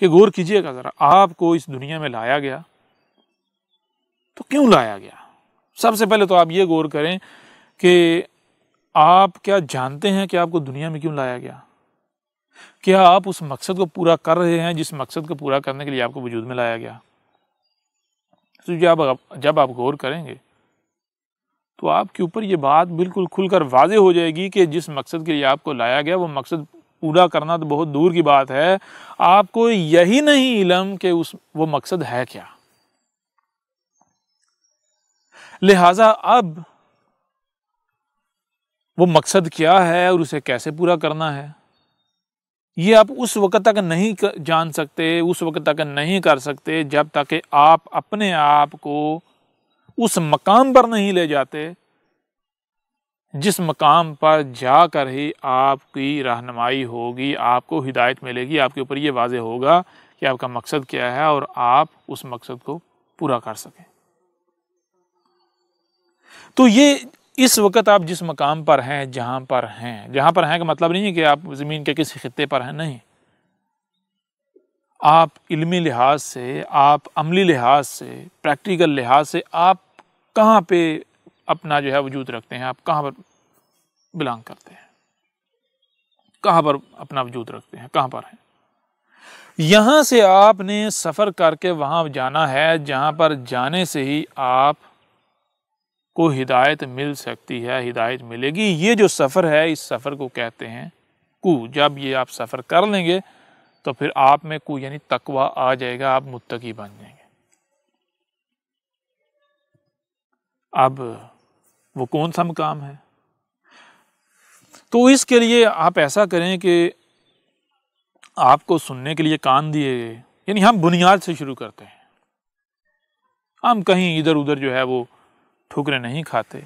कि गौर कीजिएगा ज़रा आपको इस दुनिया में लाया गया तो क्यों लाया गया सबसे पहले तो आप ये गौर करें कि आप क्या जानते हैं कि आपको दुनिया में क्यों लाया गया क्या आप उस मकसद को पूरा कर रहे हैं जिस मकसद को पूरा करने के लिए आपको वजूद में लाया गया तो जब आप जब आप गौर करेंगे तो आपके ऊपर ये बात बिल्कुल खुलकर वाजे हो जाएगी कि जिस मकसद के लिए आपको लाया गया वो मकसद पूरा करना तो बहुत दूर की बात है आपको यही नहीं इलम के उस वो मकसद है क्या लिहाजा अब वो मकसद क्या है और उसे कैसे पूरा करना है ये आप उस वक्त तक नहीं जान सकते उस वक्त तक नहीं कर सकते जब तक आप अपने आप को उस मकाम पर नहीं ले जाते जिस मकाम पर जा कर ही आपकी रहनमाई होगी आपको हिदायत मिलेगी आपके ऊपर ये वाज होगा कि आपका मकसद क्या है और आप उस मकसद को पूरा कर सकें तो ये इस वक्त आप जिस मकाम पर हैं जहाँ पर हैं जहाँ पर हैं का मतलब नहीं है कि आप ज़मीन के किसी खत्े पर हैं नहीं आप इल्मी लिहाज से आप अमली लिहाज से प्रैक्टिकल लिहाज से आप कहाँ पे अपना जो है वजूद रखते हैं आप कहाँ पर बिलोंग करते हैं कहाँ पर अपना वजूद रखते हैं कहाँ पर है यहां से आपने सफ़र करके वहां जाना है जहां पर जाने से ही आप को हिदायत मिल सकती है हिदायत मिलेगी ये जो सफ़र है इस सफ़र को कहते हैं कु जब ये आप सफ़र कर लेंगे तो फिर आप में कु यानी तकवा आ जाएगा आप मुत्तकी बन जाएंगे अब वो कौन सा मकाम है तो इसके लिए आप ऐसा करें कि आपको सुनने के लिए कान दिए गए यानी हम बुनियाद से शुरू करते हैं हम कहीं इधर उधर जो है वो ठुकरे नहीं खाते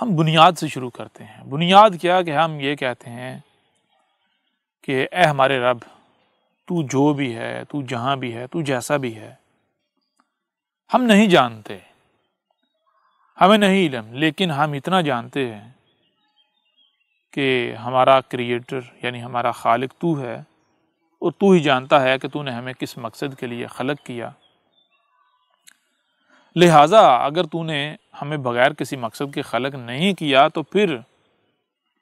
हम बुनियाद से शुरू करते हैं बुनियाद क्या कि हम ये कहते हैं कि ए हमारे रब तू जो भी है तू जहाँ भी है तू जैसा भी है हम नहीं जानते हमें नहीं इलम लेकिन हम इतना जानते हैं कि हमारा क्रिएटर यानी हमारा खालिक तू है और तू ही जानता है कि तूने हमें किस मकसद के लिए खलक किया लिहाजा अगर तूने हमें बग़ैर किसी मकसद के खलक नहीं किया तो फिर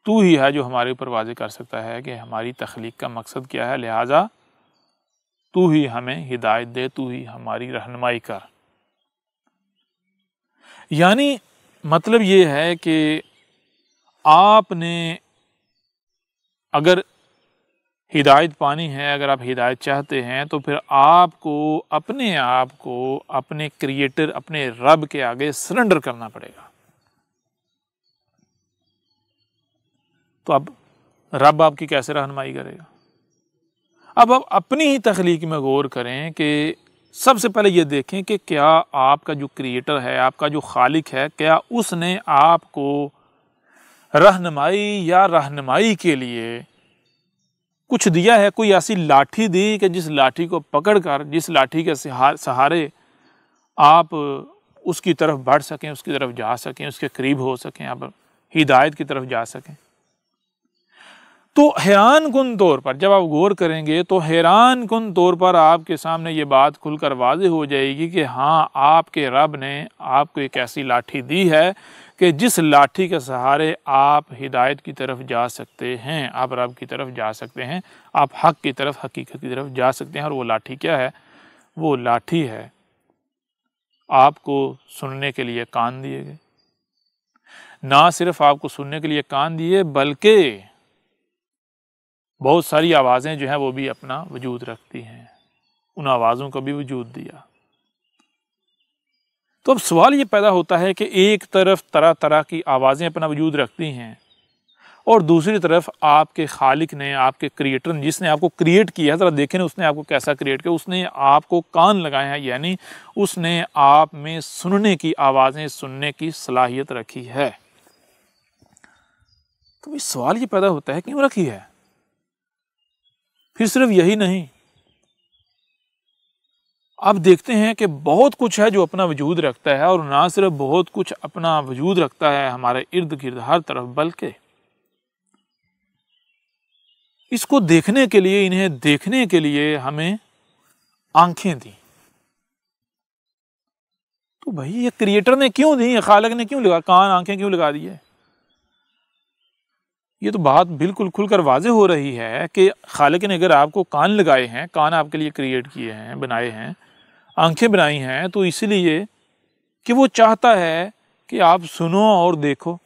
तू ही है जो हमारे ऊपर वाजे कर सकता है कि हमारी तख्लीक का मकसद क्या है लिहाजा तू ही हमें हिदायत दे तू ही हमारी रहनमाई कर यानी मतलब ये है कि आपने अगर हिदायत पानी है अगर आप हिदायत चाहते हैं तो फिर आपको अपने आप को अपने क्रिएटर अपने रब के आगे सरेंडर करना पड़ेगा तो अब रब आपकी कैसे रहनमाई करेगा अब आप अपनी ही तखलीक में गौर करें कि सबसे पहले ये देखें कि क्या आपका जो क्रिएटर है आपका जो खालिक है क्या उसने आपको रहनुमाई या रहनुमाई के लिए कुछ दिया है कोई ऐसी लाठी दी कि जिस लाठी को पकड़कर जिस लाठी के सहारे आप उसकी तरफ बढ़ सकें उसकी तरफ जा सकें उसके करीब हो सकें आप हिदायत की तरफ जा सकें तो हैरान कन तौर पर जब आप गौर करेंगे तो हैरान कन तौर पर आपके सामने ये बात खुलकर वाज हो जाएगी कि हाँ आपके रब ने आपको एक ऐसी लाठी दी है कि जिस लाठी के सहारे आप हिदायत की तरफ जा सकते हैं आप रब की तरफ जा सकते हैं आप हक की तरफ हकीकत की तरफ जा सकते हैं और वो लाठी क्या है वो लाठी है आपको सुनने के लिए कान दिए गए ना सिर्फ आपको सुनने के लिए कान दिए बल्कि बहुत सारी आवाज़ें जो हैं वो भी अपना वजूद रखती हैं उन आवाज़ों को भी वजूद दिया तो अब सवाल ये पैदा होता है कि एक तरफ तरह तरह की आवाज़ें अपना वजूद रखती हैं और दूसरी तरफ आपके खालिक ने आपके क्रिएटर ने जिसने आपको क्रिएट किया है ज़रा देखें उसने आपको कैसा क्रिएट किया उसने आपको कान लगाए हैं यानी उसने आप में सुनने की आवाज़ें सुनने की सलाहियत रखी है तो सवाल ये पैदा होता है क्यों रखी है फिर सिर्फ यही नहीं अब देखते हैं कि बहुत कुछ है जो अपना वजूद रखता है और ना सिर्फ बहुत कुछ अपना वजूद रखता है हमारे इर्द गिर्द हर तरफ बल्कि इसको देखने के लिए इन्हें देखने के लिए हमें आंखें दी तो भाई ये क्रिएटर ने क्यों दी है खालक ने क्यों लगा कान आंखें क्यों लगा दी है ये तो बात बिल्कुल खुलकर वाज हो रही है कि खालक ने अगर आपको कान लगाए हैं कान आपके लिए क्रिएट किए हैं बनाए हैं आंखें बनाई हैं तो इसलिए कि वो चाहता है कि आप सुनो और देखो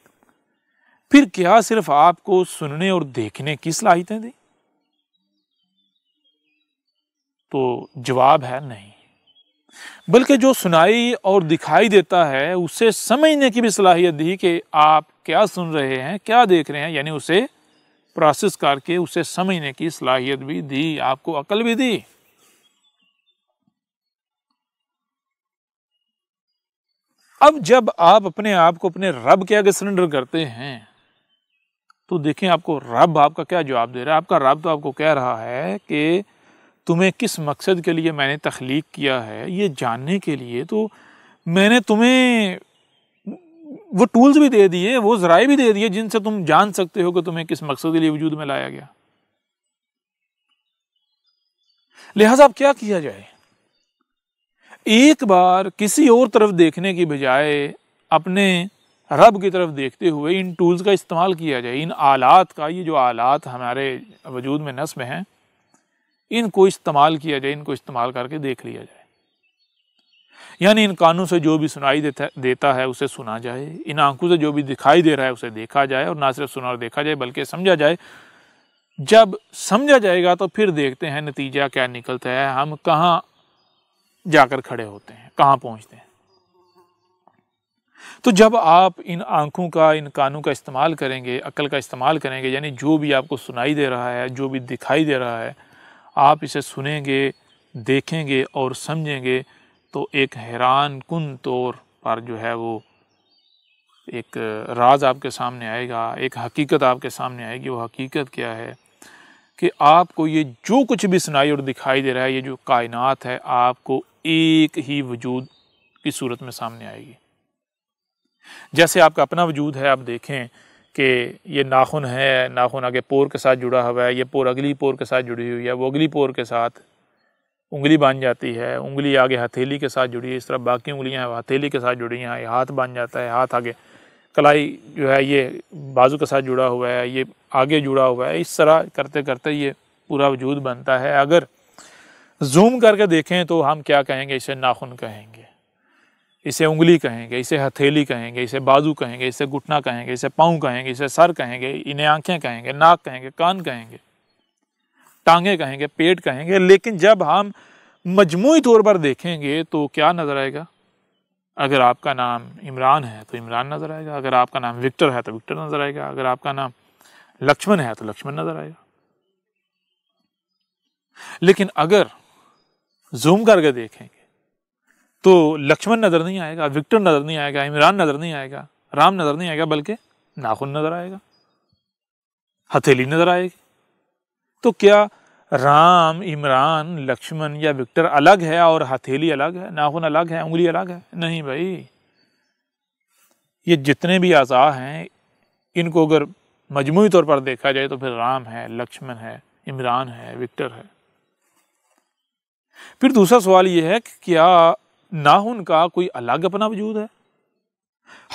फिर क्या सिर्फ आपको सुनने और देखने की सलाहितें दी तो जवाब है नहीं बल्कि जो सुनाई और दिखाई देता है उसे समझने की भी सलाहियत दी कि आप क्या सुन रहे हैं क्या देख रहे हैं यानी उसे प्रोसेस करके उसे समझने की सलाहियत भी दी आपको अकल भी दी अब जब आप अपने आप को अपने रब के आगे सरेंडर करते हैं तो देखें आपको रब आपका क्या जवाब दे रहा है आपका रब तो आपको कह रहा है कि तुम्हें किस मकसद के लिए मैंने तख्लीक किया है ये जानने के लिए तो मैंने तुम्हें वो टूल्स भी दे दिए वो ज़राए भी दे दिए जिनसे तुम जान सकते हो कि तुम्हें किस मकसद के लिए वजूद में लाया गया लिहाजा आप क्या किया जाए एक बार किसी और तरफ देखने की बजाय अपने रब की तरफ देखते हुए इन टूल्स का इस्तेमाल किया जाए इन आलात का ये जो आलात हमारे वजूद में नस्म हैं इनको इस्तेमाल किया जाए इनको इस्तेमाल करके देख लिया जाए यानी इन कानों से जो भी सुनाई देता देता है उसे सुना जाए इन आंखों से जो भी दिखाई दे रहा है उसे देखा जाए और ना सिर्फ सुना और देखा जाए बल्कि समझा जाए जब समझा जाएगा तो फिर देखते हैं नतीजा क्या निकलता है हम कहाँ जाकर खड़े होते हैं कहाँ पहुँचते हैं तो जब आप इन आंखों का इन कानों का इस्तेमाल करेंगे अक्ल का इस्तेमाल करेंगे यानी जो भी आपको सुनाई दे रहा है जो भी दिखाई दे रहा है आप इसे सुनेंगे देखेंगे और समझेंगे तो एक हैरान कन तौर पर जो है वो एक राज आपके सामने आएगा एक हकीकत आपके सामने आएगी वो हकीकत क्या है कि आपको ये जो कुछ भी सुनाई और दिखाई दे रहा है ये जो कायनात है आपको एक ही वजूद की सूरत में सामने आएगी जैसे आपका अपना वजूद है आप देखें कि ये नाखून है नाखून आगे पोर के साथ जुड़ा हुआ है ये पोर अगली पोर के साथ जुड़ी हुई है वो अगली पोर के साथ उंगली बन जाती है उंगली आगे हथेली के साथ जुड़ी है इस तरह बाकी उंगलियाँ हथेली के साथ जुड़ी हैं हाथ बन जाता है हाथ आगे कलाई जो है ये बाजू के साथ जुड़ा हुआ है ये आगे जुड़ा हुआ है इस तरह करते करते ये पूरा वजूद बनता है अगर जूम करके देखें तो हम क्या कहेंगे इसे नाखून कहेंगे इसे उंगली कहेंगे इसे हथेली कहेंगे इसे बाजू कहेंगे इसे घुटना कहेंगे इसे पाँव कहेंगे इसे सर कहेंगे इन्हें आँखें कहेंगे नाक कहेंगे कान कहेंगे टांगे कहेंगे पेट कहेंगे लेकिन जब हम मजमू तौर पर देखेंगे तो क्या नज़र आएगा अगर आपका नाम इमरान है तो इमरान नज़र आएगा अगर आपका नाम विक्टर है तो विक्टर नज़र आएगा अगर आपका नाम लक्ष्मण है तो लक्ष्मण नज़र आएगा लेकिन अगर जूम करके देखेंगे तो लक्ष्मण नज़र नहीं आएगा विक्टर नज़र नहीं आएगा इमरान नज़र नहीं आएगा राम नज़र नहीं आएगा बल्कि नाखून नज़र आएगा हथेली नज़र आएगी तो क्या राम इमरान लक्ष्मण या विक्टर अलग है और हथेली अलग है नाखून अलग है उंगली अलग है नहीं भाई ये जितने भी आज़ा हैं इनको अगर मजमू तौर पर देखा जाए तो फिर राम है लक्ष्मण है इमरान है विक्टर है फिर दूसरा सवाल यह है कि क्या नाहुन का कोई अलग अपना वजूद है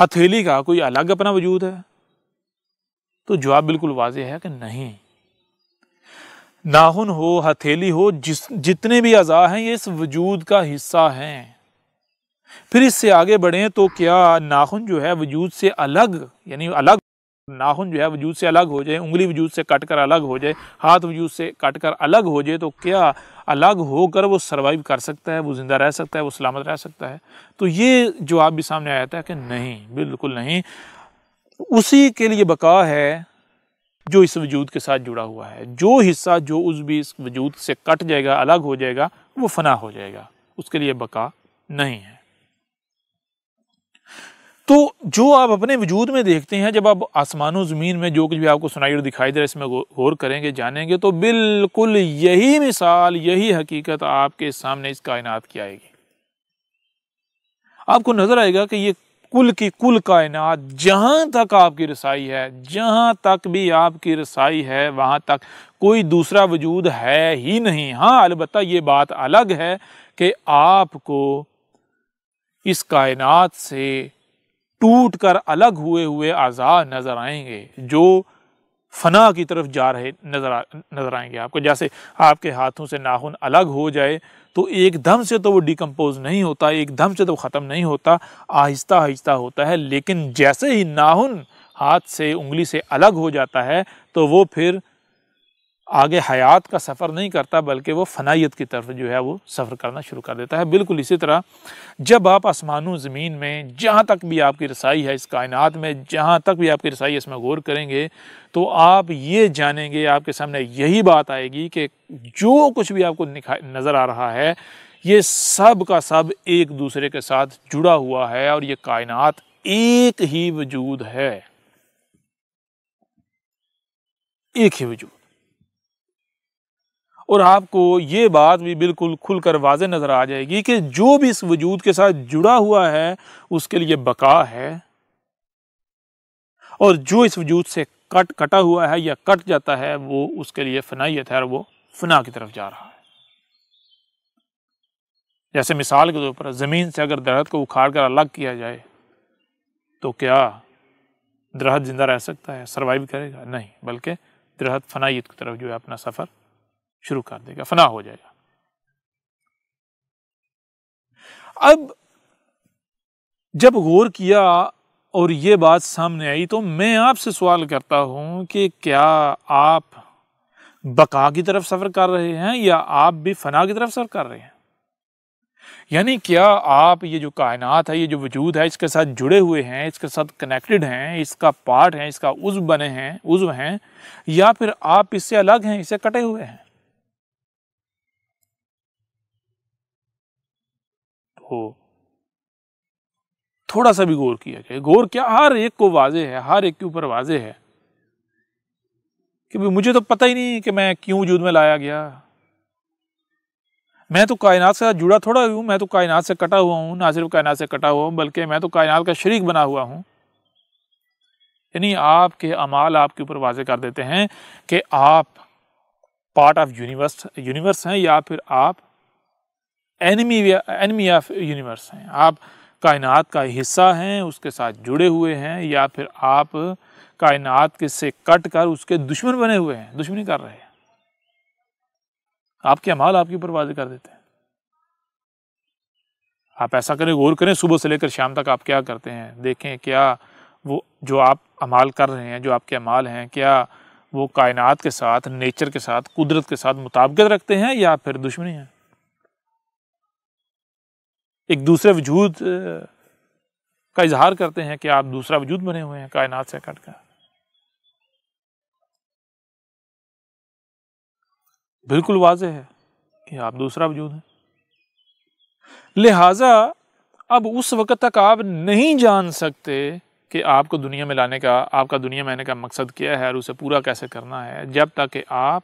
हथेली का कोई अलग अपना वजूद है तो जवाब बिल्कुल वाजह है कि नहीं नाहुन हो हथेली हो जिस जितने भी अज़ा हैं ये इस वजूद का हिस्सा हैं फिर इससे आगे बढ़ें तो क्या नाखून जो है वजूद से अलग यानी अलग नाखून जो है वजूद से अलग हो जाए उंगली वजूद से कट कर अलग हो जाए हाथ वजूद से कट कर अलग हो जाए तो क्या अलग होकर वो सर्वाइव कर सकता है वो ज़िंदा रह सकता है वो सलामत रह सकता है तो ये जवाब भी सामने आया था कि नहीं बिल्कुल नहीं उसी के लिए बका है जो इस वजूद के साथ जुड़ा हुआ है जो हिस्सा जो उस भी इस वजूद से कट जाएगा अलग हो जाएगा वो फना हो जाएगा उसके लिए बका नहीं है तो जो आप अपने वजूद में देखते हैं जब आप आसमानों ज़मीन में जो कुछ भी आपको सुनाई और दिखाई दे रहा है इसमें गौर करेंगे जानेंगे तो बिल्कुल यही मिसाल यही हकीकत आपके सामने इस कायनात की आएगी आपको नज़र आएगा कि ये कुल की कुल कायनात जहाँ तक आपकी रसाई है जहाँ तक भी आपकी रसाई है वहाँ तक कोई दूसरा वजूद है ही नहीं हाँ अलबत् ये बात अलग है कि आपको इस कायनात से टूट कर अलग हुए हुए आज़ा नज़र आएंगे जो फना की तरफ जा रहे नज़र आ नज़र आएंगे आपको जैसे आपके हाथों से नाखून अलग हो जाए तो एकदम से तो वो डिकम्पोज नहीं होता एकदम से तो ख़त्म नहीं होता आहिस्ता आहिस्ता होता है लेकिन जैसे ही नाखून हाथ से उंगली से अलग हो जाता है तो वो फिर आगे हयात का सफ़र नहीं करता बल्कि वो फनाइत की तरफ जो है वो सफ़र करना शुरू कर देता है बिल्कुल इसी तरह जब आप आसमानों ज़मीन में जहाँ तक भी आपकी रसाई है इस कायनात में जहाँ तक भी आपकी रसाई है इसमें गौर करेंगे तो आप ये जानेंगे आपके सामने यही बात आएगी कि जो कुछ भी आपको नज़र आ रहा है ये सब का सब एक दूसरे के साथ जुड़ा हुआ है और ये कायनात एक ही वजूद है एक ही वजूद और आपको ये बात भी बिल्कुल खुल कर वाज नज़र आ जाएगी कि जो भी इस वजूद के साथ जुड़ा हुआ है उसके लिए बका है और जो इस वजूद से कट कटा हुआ है या कट जाता है वो उसके लिए फनाइत है और वो फना की तरफ जा रहा है जैसे मिसाल के तौर पर ज़मीन से अगर दरख्त को उखाड़ कर अलग किया जाए तो क्या दरख्त ज़िंदा रह सकता है सर्वाइव करेगा नहीं बल्कि दरख्त फनाइत की तरफ जो है अपना सफ़र शुरू कर देगा फना हो जाएगा अब जब गौर किया और ये बात सामने आई तो मैं आपसे सवाल करता हूं कि क्या आप बका की तरफ सफ़र कर रहे हैं या आप भी फना की तरफ सफ़र कर रहे हैं यानी क्या आप ये जो कायनात है ये जो वजूद है इसके साथ जुड़े हुए हैं इसके साथ कनेक्टेड हैं इसका पार्ट है इसका उज्व बने हैं उज्व हैं या फिर आप इससे अलग हैं इससे कटे हुए हैं हो थोड़ा सा भी गौर किया गया गौर क्या हर एक को वाजे है हर एक के ऊपर वाजे है कि मुझे तो पता ही नहीं कि मैं क्यों वजूद में लाया गया मैं तो कायनात से जुड़ा थोड़ा हूं मैं तो कायनात से कटा हुआ हूँ ना सिर्फ कायनात से कटा हुआ हूं बल्कि मैं तो कायनात का शरीक बना हुआ हूं यानी आपके अमाल आपके ऊपर वाजे कर देते हैं कि आप पार्ट ऑफ यूनिवर्स यूनिवर्स हैं या फिर आप एनिमी एनिमी ऑफ यूनिवर्स हैं आप कायनात का हिस्सा हैं उसके साथ जुड़े हुए हैं या फिर आप कायनात के से कट कर उसके दुश्मन बने हुए हैं दुश्मनी कर रहे हैं आपके अमाल आपके ऊपर वाजे कर देते हैं आप ऐसा करें गौर करें सुबह से लेकर शाम तक आप क्या करते हैं देखें क्या वो जो आप अमाल कर रहे हैं जो आपके अमाल हैं क्या वो कायनात के साथ नेचर के साथ कुदरत के साथ मुताबकत रखते हैं या फिर दुश्मनी है एक दूसरे वजूद का इजहार करते हैं कि आप दूसरा वजूद बने हुए हैं कायनात से कट कर बिल्कुल वाज है कि आप दूसरा वजूद हैं लिहाजा अब उस वक़्त तक आप नहीं जान सकते कि आपको दुनिया में लाने का आपका दुनिया में आने का मकसद क्या है और उसे पूरा कैसे करना है जब तक कि आप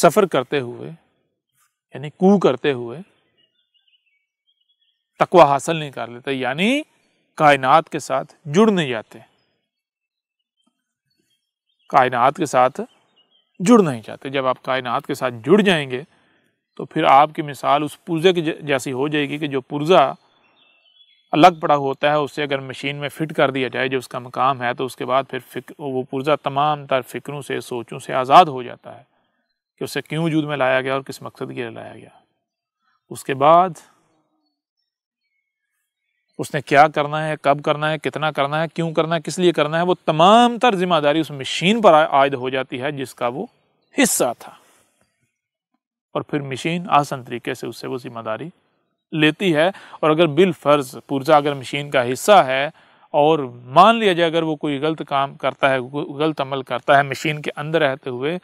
सफ़र करते हुए यानी कू करते हुए तकवा हासिल नहीं कर लेते यानी कायनात के साथ जुड़ नहीं जाते कायनात के साथ जुड़ नहीं जाते जब आप कायनात के साथ जुड़ जाएंगे तो फिर आपकी मिसाल उस पुर्जे की जैसी हो जाएगी कि जो पुर्जा अलग पड़ा होता है उसे अगर मशीन में फ़िट कर दिया जाए जो उसका मकाम है तो उसके बाद फिर वो पुर्जा तमाम तर फिक्रों से सोचों से आज़ाद हो जाता है कि उसे क्यों वजूद में लाया गया और किस मकसद के लिए लाया गया उसके बाद उसने क्या करना है कब करना है कितना करना है क्यों करना है किस लिए करना है वो तमाम तर जिम्मेदारी उस मशीन पर आयद हो जाती है जिसका वो हिस्सा था और फिर मशीन आसान तरीके से उससे वो जिम्मेदारी लेती है और अगर बिल फर्ज पुर्जा अगर मशीन का हिस्सा है और मान लिया जाए अगर वो कोई गलत काम करता है गलत अमल करता है मशीन के अंदर रहते हुए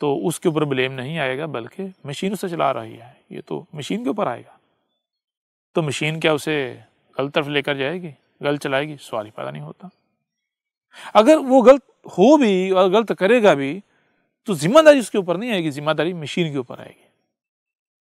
तो उसके ऊपर ब्लेम नहीं आएगा बल्कि मशीन उसे चला रही है ये तो मशीन के ऊपर आएगा तो मशीन क्या उसे गलत तरफ लेकर जाएगी गलत चलाएगी सवाल ही पैदा नहीं होता अगर वो गलत हो भी और गलत करेगा भी तो जिम्मेदारी उसके ऊपर नहीं आएगी जिम्मेदारी मशीन के ऊपर आएगी